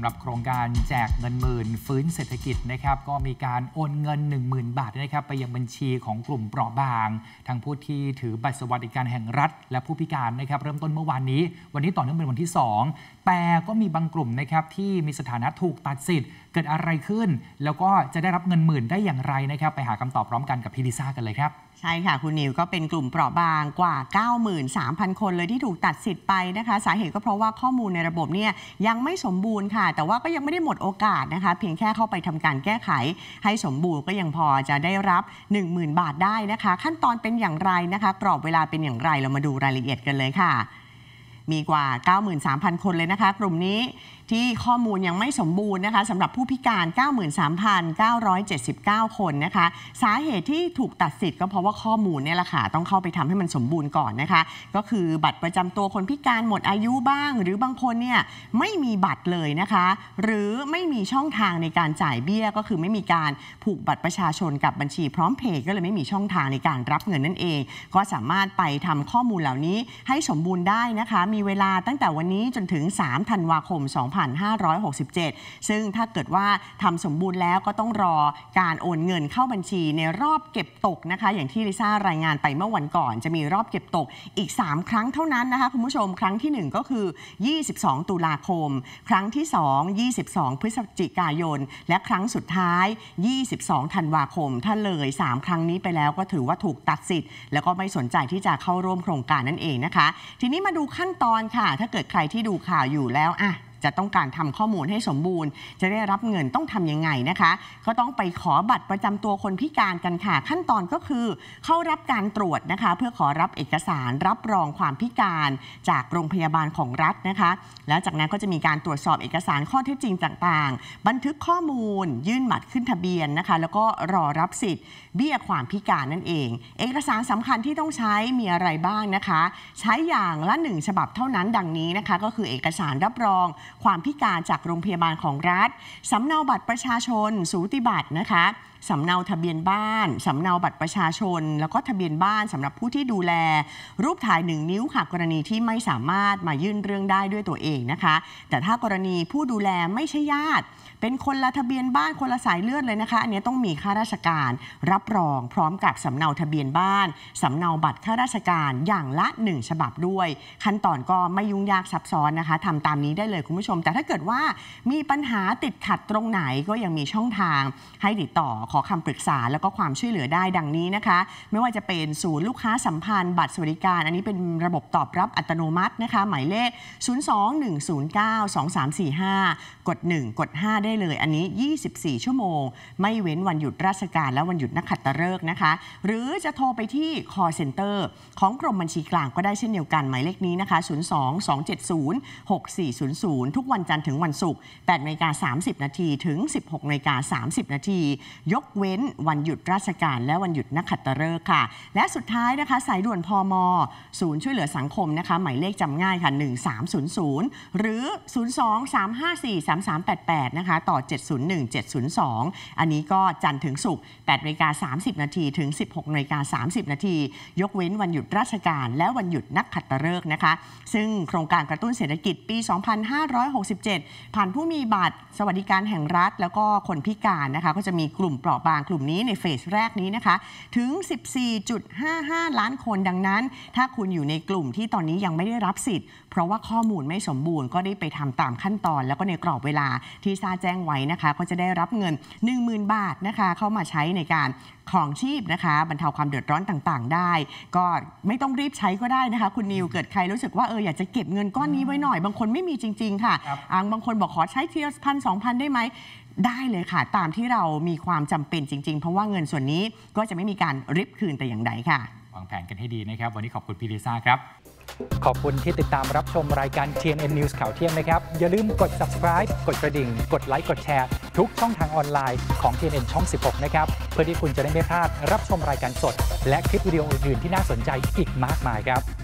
ำหรับโครงการแจกเงินหมื่น ฟื้นเศรษฐกิจนะครับก็มีการโอนเงิน 10,000 บาทนะครับไปยังบัญชีของกลุ่มเปราะบาง ทั้งผู้ที่ถือบัตรสวัสดิการแห่งรัฐ และผู้พิการนะครับเริ่มต้นเมื่อวานนี้ วันนี้ต่อเนื่องเป็นวันที่ 2 แต่ก็มีบางกลุ่มนะครับที่มีสถานะถูกตัดสิทธิ์เกิดอะไรขึ้น แล้วก็จะได้รับเงินหมื่นได้อย่างไรนะครับ ไปหาคำตอบพร้อมกันกับพี่ลิซ่ากันเลยครับ ใช่ค่ะคุณนิวก็เป็นกลุ่มเปราะบางกว่า 93,000 คนเลยที่ถูกตัดสิทธิ์ไปนะคะ สาเหตุก็เพราะว่าข้อมูลในระบบเนี่ยยังไม่สมบูรณ์ค่ะ แต่ว่าก็ยังไม่ได้หมดโอกาสนะคะ เพียงแค่เข้าไปทำการแก้ไข ให้สมบูรณ์ก็ยังพอจะได้รับ 10,000 บาทได้นะคะ ขั้นตอนเป็นอย่างไรนะคะกรอบเวลาเป็นอย่างไรเรามาดูรายละเอียดกันเลยค่ะมีกว่า 93,000 คนเลยนะคะกลุ่มนี้ที่ข้อมูลยังไม่สมบูรณ์นะคะสำหรับผู้พิการ 93,979 คนนะคะ สาเหตุที่ถูกตัดสิทธิ์ก็เพราะว่าข้อมูลเนี่ยแหละค่ะต้องเข้าไปทำให้มันสมบูรณ์ก่อนนะคะ ก็คือบัตรประจำตัว คนพิการหมดอายุบ้าง หรือบางคนเนี่ยไม่มีบัตรเลยนะคะ หรือไม่มีช่องทางในการจ่ายเบี้ย ก็คือไม่มีการผูกบัตรประชาชนกับบัญชีพร้อมเพย์ก็เลยไม่มีช่องทางในการรับเงินนั่นเอง ก็สามารถไปทำข้อมูลเหล่านี้ให้สมบูรณ์ได้นะคะมีีเวลาตั้งแต่วันนี้จนถึง 3 ธันวาคม 2567 ซึ่งถ้าเกิดว่าทำสมบูรณ์แล้วก็ต้องรอการโอนเงินเข้าบัญชีในรอบเก็บตกนะคะ อย่างที่ลิซ่ารายงานไปเมื่อวันก่อน จะมีรอบเก็บตกอีก 3 ครั้งเท่านั้นนะคะ คุณผู้ชมครั้งที่ 1 ก็คือ 22 ตุลาคม ครั้งที่ 2 22 พฤศจิกายน และครั้งสุดท้าย 22 ธันวาคมถ้าเลย 3 ครั้งนี้ไปแล้วก็ถือว่าถูกตัดสิทธิ์แล้วก็ไม่สนใจที่จะเข้าร่วมโครงการนั่นเองนะคะ ทีนี้มาดูขั้นตอนค่ะถ้าเกิดใครที่ดูข่าวอยู่แล้วอ่ะจะต้องการทำข้อมูลให้สมบูรณ์ จะได้รับเงินต้องทํำยังไงนะคะ ก็ต้องไปขอบัตรประจำตัวคนพิการกันค่ะ ขั้นตอนก็คือเข้ารับการตรวจนะคะเพื่อขอรับเอกสารรับรองความพิการ จากโรงพยาบาลของรัฐนะคะ แล้วจากนั้นก็จะมีการตรวจสอบเอกสารข้อเท็จจริงต่าง ๆ บันทึกข้อมูล ยื่นบัตรขึ้นทะเบียนนะคะแล้วก็รอรับสิทธิ์เบี้ยความพิการนั่นเอง เอกสารสำคัญที่ต้องใช้มีอะไรบ้างนะคะ ใช้อย่างละหนึ่งฉบับเท่านั้นดังนี้นะคะ ก็คือเอกสารรับรองความพิการจากโรงพยาบาลของรัฐสำเนาบัตรประชาชน สูติบัตรนะคะสำเนาทะเบียนบ้าน สำเนาบัตรประชาชนแล้วก็ทะเบียนบ้านสำหรับผู้ที่ดูแล รูปถ่ายหนึ่งนิ้วค่ะกรณีที่ไม่สามารถมายื่นเรื่องได้ด้วยตัวเองนะคะ แต่ถ้ากรณีผู้ดูแลไม่ใช่ญาติ เป็นคนละทะเบียนบ้านคนละสายเลือดเลยนะคะอันนี้ต้องมีข้าราชการ รับรองพร้อมกับสำเนาทะเบียนบ้านสำเนาบัตรข้าราชการอย่างละ1ฉบับด้วย ขั้นตอนก็ไม่ยุ่งยากซับซ้อนนะคะทำตามนี้ได้เลยคุณผู้ผู้ชมแต่ถ้าเกิดว่ามีปัญหาติดขัดตรงไหนก็ยังมีช่องทางให้ติดต่อขอคำปรึกษาแล้วก็ความช่วยเหลือได้ดังนี้นะคะ ไม่ว่าจะเป็นศูนย์ลูกค้าสัมพันธ์บัตรสวัสดิการ อันนี้เป็นระบบตอบรับอัตโนมัตินะคะ หมายเลข 021092345กด 1 กด 5 ได้เลย อันนี้ 24 ชั่วโมง ไม่เว้นวันหยุดราชการและวันหยุดนักขัตฤกษ์นะคะหรือจะโทรไปที่ค์เซ็นเตอร์ของกรมบัญชีกลางก็ได้เช่นเดียวกันหมายเลขนี้นะคะ 02 270 6400ทุกวันจันทร์ถึงวันศุกร์8นาฬิกา30 นาที ถึง 16นาฬิกา30 นาที ยกเว้นวันหยุดราชการและวันหยุดนักขัตฤกษ์ค่ะ และสุดท้ายนะคะสายด่วนพอมศูนย์ช่วยเหลือสังคมนะคะหมายเลขจำง่ายค่ะ1300 หรือ023543388นะคะต่อ 701702 อันนี้ก็จันทร์ถึงศุกร์8นาฬิกา30นาทีถึง16นาฬิกา30นาทียกเว้นวันหยุดราชการและวันหยุดนักขัตฤกษ์นะคะซึ่งโครงการกระตุ้นเศรษฐกิจปี2500 1 5 6 7 ผ่านผู้มีบัตรสวัสดิการแห่งรัฐ แล้วก็คนพิการนะคะ ก็จะมีกลุ่มเปราะบางกลุ่มนี้ในเฟสแรกนี้นะคะ ถึง 14.55 ล้านคนดังนั้นถ้าคุณอยู่ในกลุ่มที่ตอนนี้ยังไม่ได้รับสิทธิ์เพราะว่าข้อมูลไม่สมบูรณ์ก็ได้ไปทำตามขั้นตอน แล้วก็ในกรอบเวลาที่ซาแจ้งไว้นะคะ ก็จะได้รับเงิน10,000บาทนะคะเข้ามาใช้ในการครองชีพนะคะ บรรเทาความเดือดร้อนต่างๆ ได้ ก็ไม่ต้องรีบใช้ก็ได้นะคะ คุณนิวเกิดใครรู้สึกว่าเอออยากจะเก็บเงินก้อนนี้ไว้หน่อย บางคนไม่มีจริง ๆ ค่ะอังบางคนบอกขอใช้เทียะพันสองพันได้ไหม ได้เลยค่ะ ตามที่เรามีความจำเป็นจริง ๆ เพราะว่าเงินส่วนนี้ก็จะไม่มีการริบคืนแต่อย่างใดค่ะางแผนกันให้ดีนะครับ วันนี้ขอบคุณพี่ลิซ่าครับขอบคุณที่ติดตามรับชมรายการ TNN News ข่าวเที่ยงนะครับอย่าลืมกด subscribe กดกระดิ่งกดไลค์กดแชร์ทุกช่องทางออนไลน์ของ TNN ช่อง16นะครับเพื่อที่คุณจะได้ไม่พลาดรับชมรายการสดและคลิปวิดีโออื่นๆที่น่าสนใจอีกมากมายครับ